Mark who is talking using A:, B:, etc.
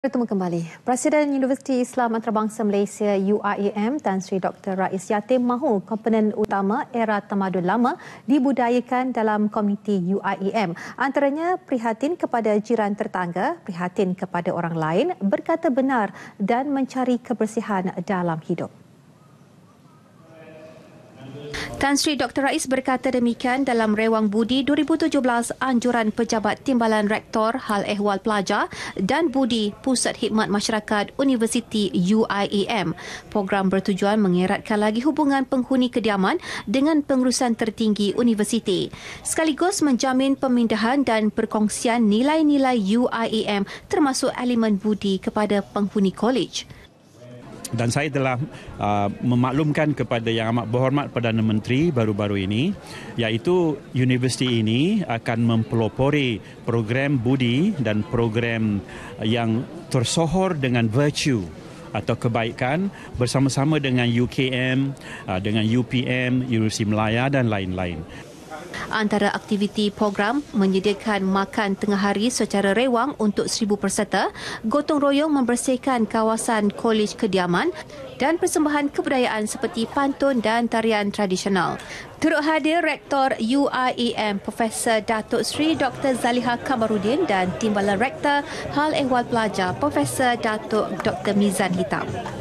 A: Bertemu kembali. Presiden Universiti Islam Antarabangsa Malaysia UIAM Tan Sri Dr. Rais Yatim mahu komponen utama era tamadun lama dibudayakan dalam komiti UIAM. Antaranya prihatin kepada jiran tertangga, prihatin kepada orang lain, berkata benar dan mencari kebersihan dalam hidup. Tan Sri Dr. Rais berkata demikian dalam Rewang Budi 2017 Anjuran Pejabat Timbalan Rektor Hal Ehwal Pelajar dan Budi Pusat Hikmat Masyarakat Universiti UIEM. Program bertujuan mengeratkan lagi hubungan penghuni kediaman dengan pengurusan tertinggi universiti. Sekaligus menjamin pemindahan dan perkongsian nilai-nilai UIEM termasuk elemen Budi kepada penghuni kolej
B: dan saya telah uh, memaklumkan kepada yang amat berhormat Perdana Menteri baru-baru ini iaitu universiti ini akan mempelopori program budi dan program uh, yang tersohor dengan virtue atau kebaikan bersama-sama dengan UKM, uh, dengan UPM, Universiti Melaya dan lain-lain.
A: Antara aktiviti program menyediakan makan tengah hari secara rewang untuk seribu peserta, gotong royong membersihkan kawasan kolej kediaman dan persembahan kebudayaan seperti pantun dan tarian tradisional. Turut hadir Rektor UIEM Prof. Datuk Sri Dr. Zaliha Kamarudin dan Timbalan Rektor Hal Ehwal Pelajar Prof. Datuk Dr. Mizan Hitam.